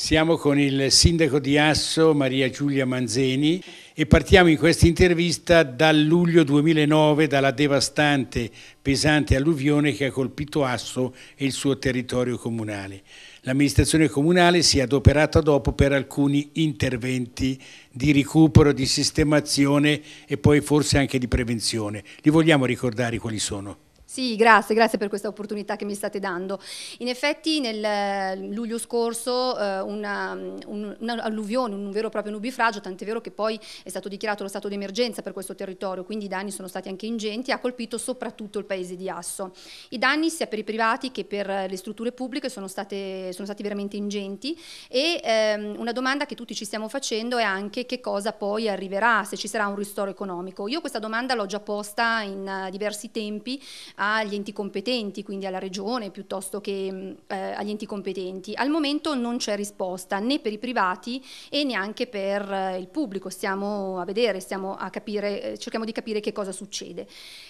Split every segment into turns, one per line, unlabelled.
Siamo con il sindaco di Asso, Maria Giulia Manzeni, e partiamo in questa intervista dal luglio 2009, dalla devastante, pesante alluvione che ha colpito Asso e il suo territorio comunale. L'amministrazione comunale si è adoperata dopo per alcuni interventi di recupero, di sistemazione e poi forse anche di prevenzione. Li vogliamo ricordare quali sono?
Sì, grazie, grazie per questa opportunità che mi state dando. In effetti nel eh, luglio scorso eh, un'alluvione, mm, un, un, vero e proprio nubifragio, tant'è vero che poi è stato dichiarato lo stato di emergenza per questo territorio, quindi i danni sono stati anche ingenti, ha colpito soprattutto il paese di Asso. I danni sia per i privati che per eh, le strutture pubbliche sono, state, sono stati veramente ingenti e ehm, una domanda che tutti ci stiamo facendo è anche che cosa poi arriverà, se ci sarà un ristoro economico. Io questa domanda l'ho già posta in eh, diversi tempi agli enti competenti, quindi alla regione piuttosto che mm, eh, agli enti competenti. Al momento non c'è risposta né per i privati e neanche per eh, il pubblico, stiamo a vedere, stiamo a capire, eh, cerchiamo di capire che cosa succede.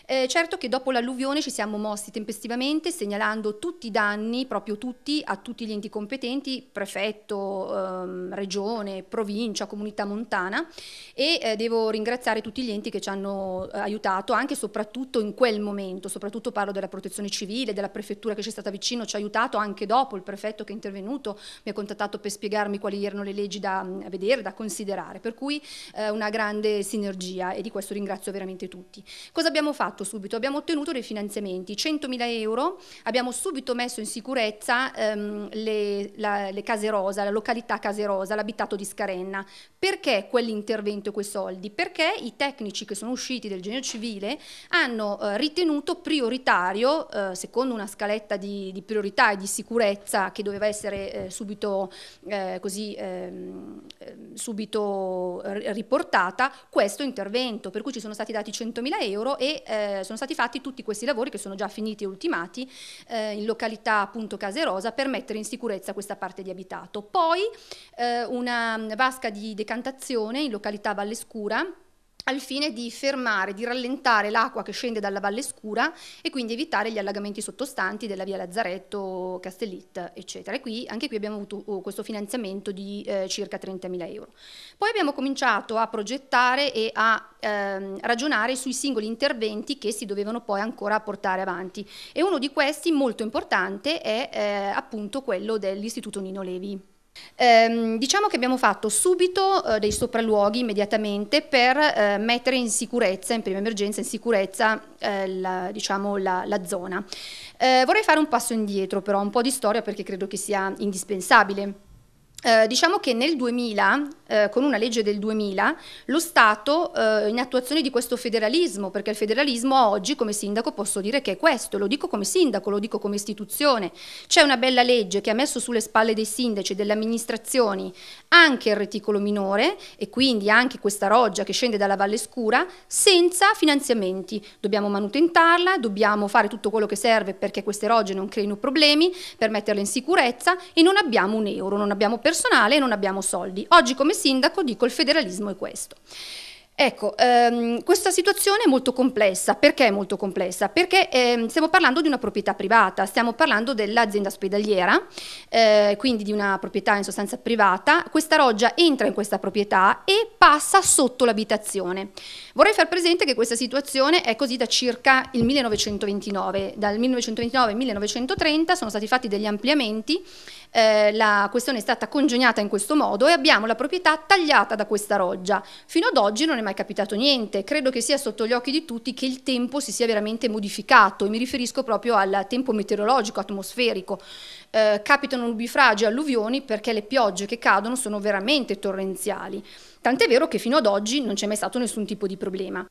Eh, certo che dopo l'alluvione ci siamo mossi tempestivamente segnalando tutti i danni, proprio tutti, a tutti gli enti competenti, prefetto, ehm, regione, provincia, comunità montana e eh, devo ringraziare tutti gli enti che ci hanno eh, aiutato anche e soprattutto in quel momento, soprattutto soprattutto parlo della protezione civile, della prefettura che ci è stata vicino, ci ha aiutato anche dopo, il prefetto che è intervenuto mi ha contattato per spiegarmi quali erano le leggi da vedere, da considerare, per cui eh, una grande sinergia e di questo ringrazio veramente tutti. Cosa abbiamo fatto subito? Abbiamo ottenuto dei finanziamenti, 100.000 euro, abbiamo subito messo in sicurezza ehm, le, la, le case rosa, la località case rosa, l'abitato di Scarenna. Perché quell'intervento e quei soldi? Perché i tecnici che sono usciti del genio civile hanno eh, ritenuto prioritario autoritario, eh, secondo una scaletta di, di, priorità e di sicurezza che doveva essere eh, subito, eh, così, ehm, eh, subito, eh, riportata, questo intervento, per cui ci sono stati dati 100.000 euro e sono stati fatti tutti questi lavori che sono già finiti e ultimati in località appunto Caserosa per mettere in sicurezza questa parte di abitato. Poi una vasca di decantazione in località Valle Scura al fine di fermare, di rallentare l'acqua che scende dalla Valle Scura e quindi evitare gli allagamenti sottostanti della via Lazzaretto, Castellit, eccetera. E qui, anche qui abbiamo avuto oh, questo finanziamento di eh, circa 30.000 euro. Poi abbiamo cominciato a progettare e a ehm, ragionare sui singoli interventi che si dovevano poi ancora portare avanti e uno di questi molto importante è eh, appunto quello dell'Istituto Nino Levi. Eh, diciamo che abbiamo fatto subito eh, dei sopralluoghi immediatamente per eh, mettere in sicurezza, in prima emergenza, in sicurezza eh, la, diciamo, la, la zona. Eh, vorrei fare un passo indietro però, un po' di storia perché credo che sia indispensabile. Eh, diciamo che nel 2000 eh, con una legge del 2000 lo Stato, eh, in attuazione di questo federalismo, perché il federalismo oggi come sindaco posso dire che è questo, lo dico come sindaco, lo dico come istituzione, c'è una bella legge che ha messo sulle spalle dei sindaci e delle amministrazioni anche il reticolo minore e quindi anche questa roggia che scende dalla Valle Scura senza finanziamenti, dobbiamo manutentarla, dobbiamo fare tutto quello che serve perché queste rogge non creino problemi, per metterle in sicurezza e non abbiamo un euro, non abbiamo personale e non abbiamo soldi. Oggi come sindaco dico il federalismo è questo. Ecco, ehm, questa situazione è molto complessa. Perché è molto complessa? Perché ehm, stiamo parlando di una proprietà privata, stiamo parlando dell'azienda ospedaliera, eh, quindi di una proprietà in sostanza privata. Questa roggia entra in questa proprietà e passa sotto l'abitazione. Vorrei far presente che questa situazione è così da circa il 1929. Dal 1929 al 1930 sono stati fatti degli ampliamenti, eh, la questione è stata congegnata in questo modo e abbiamo la proprietà tagliata da questa roggia. Fino ad oggi non è mai mai capitato niente, credo che sia sotto gli occhi di tutti che il tempo si sia veramente modificato e mi riferisco proprio al tempo meteorologico, atmosferico. Eh, capitano nubifragi e alluvioni perché le piogge che cadono sono veramente torrenziali. Tant'è vero che fino ad oggi non c'è mai stato nessun tipo di problema.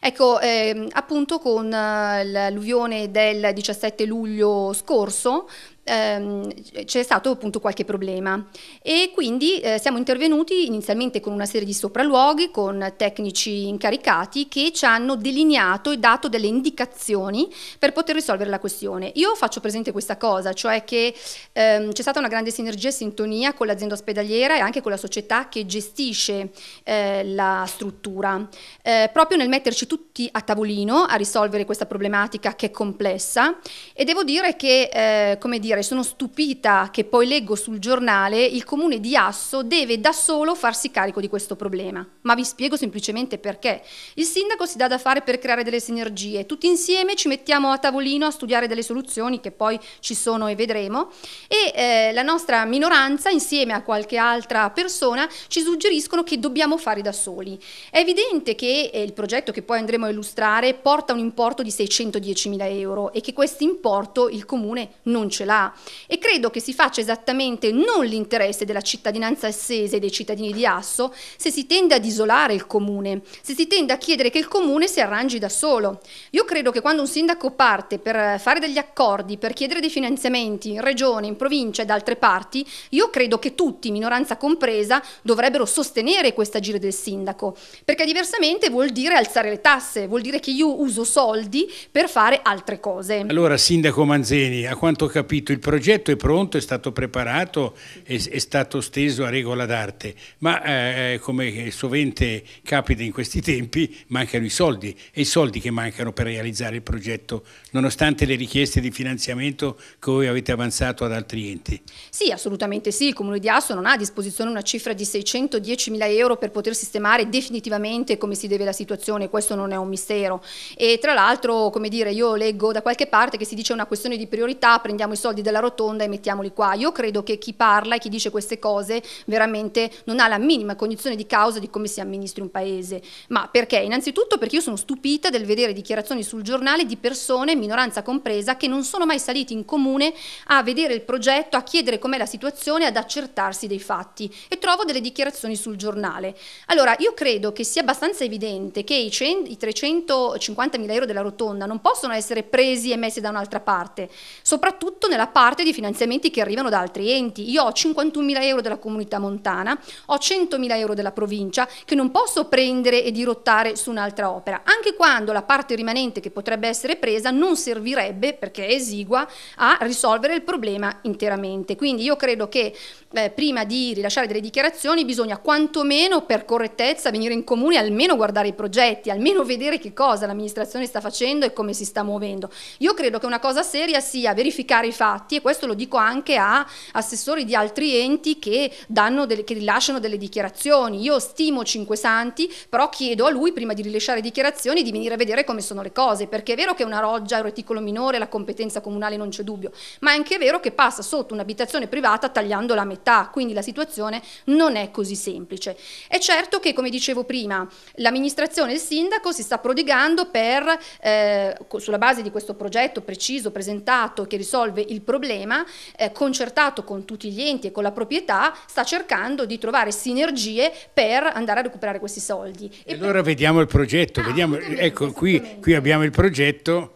Ecco, ehm, appunto con eh, l'alluvione del 17 luglio scorso ehm, c'è stato appunto qualche problema e quindi eh, siamo intervenuti inizialmente con una serie di sopralluoghi, con tecnici incaricati che ci hanno delineato e dato delle indicazioni per poter risolvere la questione. Io faccio presente questa cosa, cioè che ehm, c'è stata una grande sinergia e sintonia con l'azienda ospedaliera e anche con la società che gestisce eh, la struttura, eh, proprio nel metterci tutti a tavolino a risolvere questa problematica che è complessa e devo dire che, eh, come dire, leggere, sono stupita che poi leggo sul giornale, il comune di Asso deve da solo farsi carico di questo problema. Ma vi spiego semplicemente perché. Il sindaco si dà da fare per creare delle sinergie, tutti insieme ci mettiamo a tavolino a studiare delle soluzioni che poi ci sono e vedremo e eh, la nostra minoranza insieme a qualche altra persona ci suggeriscono che dobbiamo fare da soli. È evidente che eh, il progetto che poi andremo a illustrare porta un importo di 610.000 euro e che questo importo il comune non ce l'ha e credo che si faccia esattamente non l'interesse della cittadinanza assese e dei cittadini di Asso se si tende ad isolare il comune, se si tende a chiedere che il comune si arrangi da solo. Io credo che quando un sindaco parte per fare degli accordi, per chiedere dei finanziamenti in regione, in provincia e da altre parti, io credo che tutti, minoranza compresa, dovrebbero sostenere questa giro del sindaco, perché diversamente vuol dire alzare le tasse, vuol dire che io uso soldi per fare altre cose.
Allora, sindaco Manzeni, a quanto ho capito il il progetto è pronto, è stato preparato, è, è stato steso a regola d'arte, ma eh, eh come sovente capita in questi tempi mancano i soldi e i soldi che mancano per realizzare il progetto, nonostante le richieste di finanziamento che voi avete avanzato ad altri enti.
Sì, assolutamente sì, il Comune di Asso non ha a disposizione una cifra di 610 mila euro per poter sistemare definitivamente come si deve la situazione, questo non è un mistero. E tra l'altro, come dire, io leggo da qualche parte che si dice una questione di priorità, prendiamo i soldi soldi della rotonda e mettiamoli qua. Io credo che chi parla e chi dice queste cose veramente non ha la minima cognizione di causa di come si amministri un paese. Ma perché? Innanzitutto perché io sono stupita del vedere dichiarazioni sul giornale di persone, minoranza compresa, che non sono mai saliti in comune a vedere il progetto, a chiedere com'è la situazione, ad accertarsi dei fatti. E trovo delle dichiarazioni sul giornale. Allora, io credo che sia abbastanza evidente che i, 100, i 350 mila euro della rotonda non possono essere presi e messi da un'altra parte, soprattutto nella parte di finanziamenti che arrivano da altri enti. Io ho 51.000 euro della comunità montana, ho 100.000 euro della provincia che non posso prendere e dirottare su un'altra opera, anche quando la parte rimanente che potrebbe essere presa non servirebbe, perché è esigua, a risolvere il problema interamente. Quindi io credo che eh, prima di rilasciare delle dichiarazioni bisogna quantomeno per correttezza venire in comune e almeno guardare i progetti, almeno vedere che cosa l'amministrazione sta facendo e come si sta muovendo. Io credo che una cosa seria sia verificare i fatti, fatti e questo lo dico anche a assessori di altri enti che, danno delle, che rilasciano delle dichiarazioni. Io stimo Cinque Santi, però chiedo a lui prima di rilasciare dichiarazioni di venire a vedere come sono le cose, perché è vero che una roggia è un reticolo minore, la competenza comunale non c'è dubbio, ma è anche vero che passa sotto un'abitazione privata tagliando la metà, quindi la situazione non è così semplice. È certo che, come dicevo prima, l'amministrazione e il sindaco si sta prodigando per, eh, sulla base di questo progetto preciso presentato che risolve il problema, eh, concertato con tutti gli enti e con la proprietà, sta cercando di trovare sinergie per andare a recuperare questi soldi.
E, e allora vediamo il progetto, ah, vediamo, ecco qui, qui abbiamo il progetto.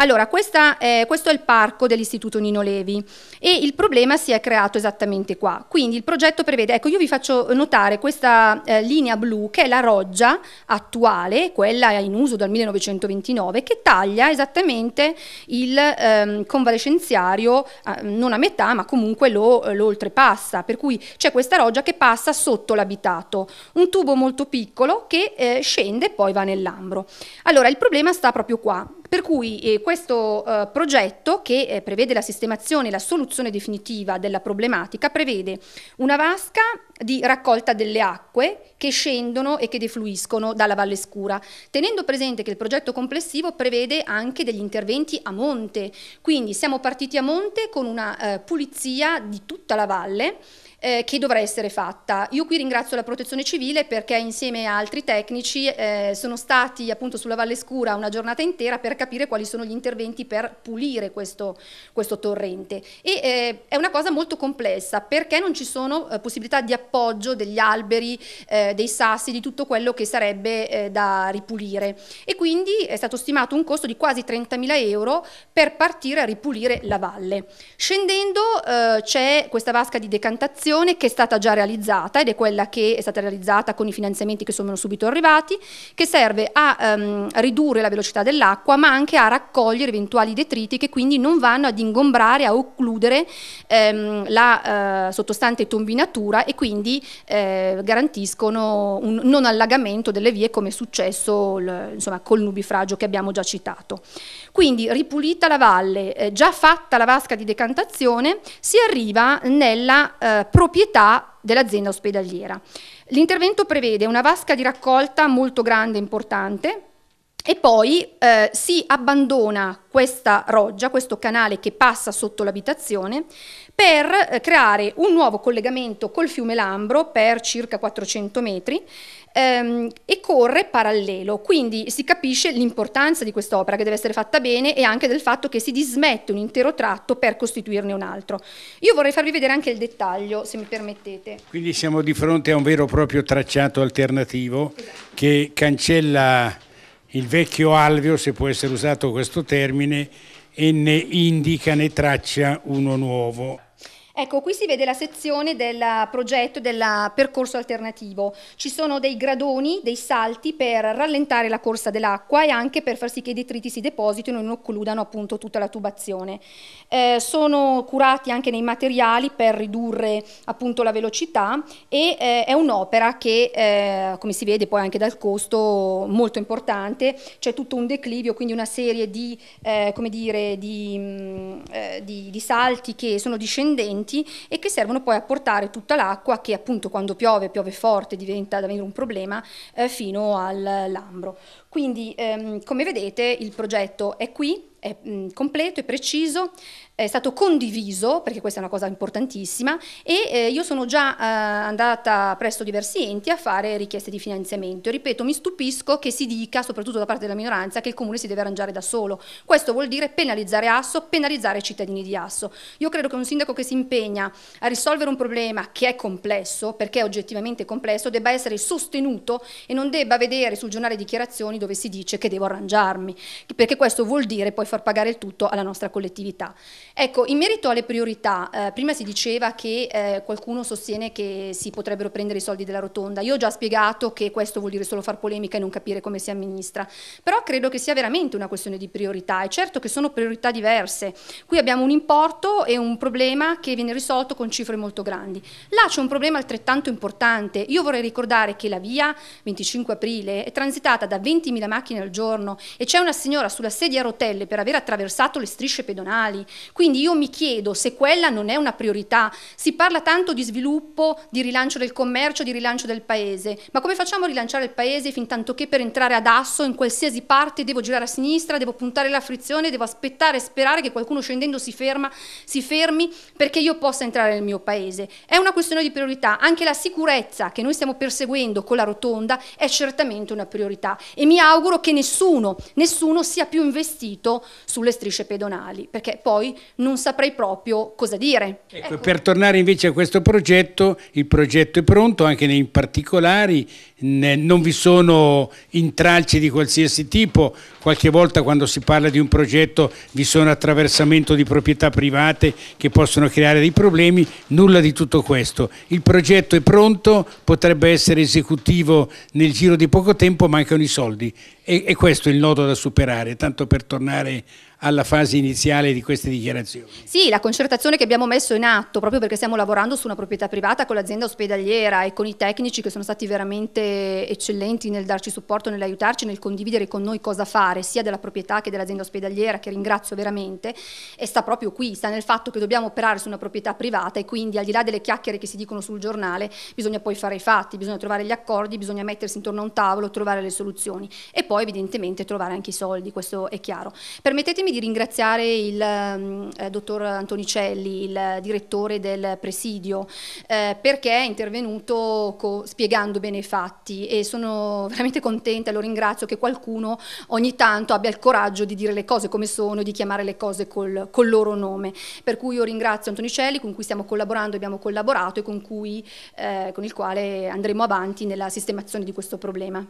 Allora, questa, eh, questo è il parco dell'Istituto Nino Levi e il problema si è creato esattamente qua. Quindi il progetto prevede, ecco io vi faccio notare questa eh, linea blu che è la roggia attuale, quella in uso dal 1929, che taglia esattamente il ehm, convalescenziario eh, non a metà ma comunque lo, lo oltrepassa, per cui c'è questa roggia che passa sotto l'abitato, un tubo molto piccolo che eh, scende e poi va nell'ambro. Allora il problema sta proprio qua, per cui eh, questo eh, progetto che eh, prevede la sistemazione e la soluzione definitiva della problematica prevede una vasca di raccolta delle acque che scendono e che defluiscono dalla Valle Scura, tenendo presente che il progetto complessivo prevede anche degli interventi a monte, quindi siamo partiti a monte con una eh, pulizia di tutta la valle eh, che dovrà essere fatta. Io qui ringrazio la Protezione Civile perché insieme a altri tecnici eh, sono stati appunto sulla Valle Scura una giornata intera per capire quali sono gli interventi per pulire questo, questo torrente. E, eh, è una cosa molto complessa perché non ci sono eh, possibilità di appoggio degli alberi eh, eh, dei sassi, di tutto quello che sarebbe eh, da ripulire. E quindi è stato stimato un costo di quasi 30.000 euro per partire a ripulire la valle. Scendendo eh, c'è questa vasca di decantazione che è stata già realizzata ed è quella che è stata realizzata con i finanziamenti che sono subito arrivati, che serve a ehm, ridurre la velocità dell'acqua ma anche a raccogliere eventuali detriti che quindi non vanno ad ingombrare, a occludere ehm, la eh, sottostante tombinatura e quindi eh, garantiscono uno, un non allagamento delle vie come è successo insomma, col nubifragio che abbiamo già citato. Quindi ripulita la valle, eh, già fatta la vasca di decantazione, si arriva nella eh, proprietà dell'azienda ospedaliera. L'intervento prevede una vasca di raccolta molto grande e importante, e poi eh, si abbandona questa roggia, questo canale che passa sotto l'abitazione, per eh, creare un nuovo collegamento col fiume Lambro per circa 400 metri ehm, e corre parallelo. Quindi si capisce l'importanza di quest'opera che deve essere fatta bene e anche del fatto che si dismette un intero tratto per costituirne un altro. Io vorrei farvi vedere anche il dettaglio, se mi permettete.
Quindi siamo di fronte a un vero e proprio tracciato alternativo esatto. che cancella il vecchio alveo, se può essere usato questo termine, e ne indica, ne traccia uno nuovo.
Ecco, qui si vede la sezione del progetto del percorso alternativo. Ci sono dei gradoni, dei salti per rallentare la corsa dell'acqua e anche per far sì che i detriti si depositino e non occludano appunto tutta la tubazione. Eh, sono curati anche nei materiali per ridurre appunto la velocità e eh, è un'opera che, eh, come si vede poi anche dal costo, molto importante. C'è tutto un declivio, quindi una serie di, eh, come dire, di, mm, eh, di, di salti che sono discendenti avvolgenti e che servono poi a portare tutta l'acqua che appunto quando piove, piove forte, diventa davvero un problema, eh, fino al lambro. Quindi, ehm, come vedete, il progetto è qui, è mh, mm, completo, è preciso, è stato condiviso, perché questa è una cosa importantissima, e eh, io sono già eh, andata presso diversi enti a fare richieste di finanziamento. Ripeto, mi stupisco che si dica, soprattutto da parte della minoranza, che il Comune si deve arrangiare da solo. Questo vuol dire penalizzare Asso, penalizzare i cittadini di Asso. Io credo che un sindaco che si impegna a risolvere un problema che è complesso, perché è oggettivamente complesso, debba essere sostenuto e non debba vedere sul giornale dichiarazioni dove dove si dice che devo arrangiarmi, perché questo vuol dire poi far pagare il tutto alla nostra collettività. Ecco, in merito alle priorità, eh, prima si diceva che eh, qualcuno sostiene che si potrebbero prendere i soldi della rotonda, io ho già spiegato che questo vuol dire solo far polemica e non capire come si amministra, però credo che sia veramente una questione di priorità, è certo che sono priorità diverse, qui abbiamo un importo e un problema che viene risolto con cifre molto grandi, là c'è un problema altrettanto importante, io vorrei ricordare che la via 25 aprile è transitata da 20 20.000 macchine al giorno e c'è una signora sulla sedia a rotelle per aver attraversato le strisce pedonali. Quindi io mi chiedo se quella non è una priorità. Si parla tanto di sviluppo, di rilancio del commercio, di rilancio del paese, ma come facciamo a rilanciare il paese fin tanto che per entrare ad asso in qualsiasi parte devo girare a sinistra, devo puntare la frizione, devo aspettare e sperare che qualcuno scendendo si, ferma, si fermi perché io possa entrare nel mio paese. È una questione di priorità, anche la sicurezza che noi stiamo perseguendo con la rotonda è certamente una priorità e mi auguro che nessuno, nessuno sia più investito sulle strisce pedonali, perché poi non saprei proprio cosa dire.
Ecco, ecco. Per tornare invece a questo progetto, il progetto è pronto, anche nei particolari, non vi sono intralci di qualsiasi tipo, qualche volta quando si parla di un progetto vi sono attraversamento di proprietà private che possono creare dei problemi, nulla di tutto questo. Il progetto è pronto, potrebbe essere esecutivo nel giro di poco tempo, mancano i soldi e, e questo è il nodo da superare, tanto per tornare alla fase iniziale di queste dichiarazioni.
Sì, la concertazione che abbiamo messo in atto, proprio perché stiamo lavorando su una proprietà privata con l'azienda ospedaliera e con i tecnici che sono stati veramente eccellenti nel darci supporto, nell'aiutarci, nel condividere con noi cosa fare, sia della proprietà che dell'azienda ospedaliera, che ringrazio veramente, e sta proprio qui, sta nel fatto che dobbiamo operare su una proprietà privata e quindi al di là delle chiacchiere che si dicono sul giornale, bisogna poi fare i fatti, bisogna trovare gli accordi, bisogna mettersi intorno a un tavolo, trovare le soluzioni e poi evidentemente trovare anche i soldi, questo è chiaro. Permettetemi permettetemi di ringraziare il ehm, eh, dottor Antonicelli, il direttore del presidio, eh, perché è intervenuto spiegando bene i fatti e sono veramente contenta, lo ringrazio che qualcuno ogni tanto abbia il coraggio di dire le cose come sono e di chiamare le cose col, col loro nome. Per cui io ringrazio Antonicelli con cui stiamo collaborando, abbiamo collaborato e con, cui, eh, con il quale andremo avanti nella sistemazione di questo problema.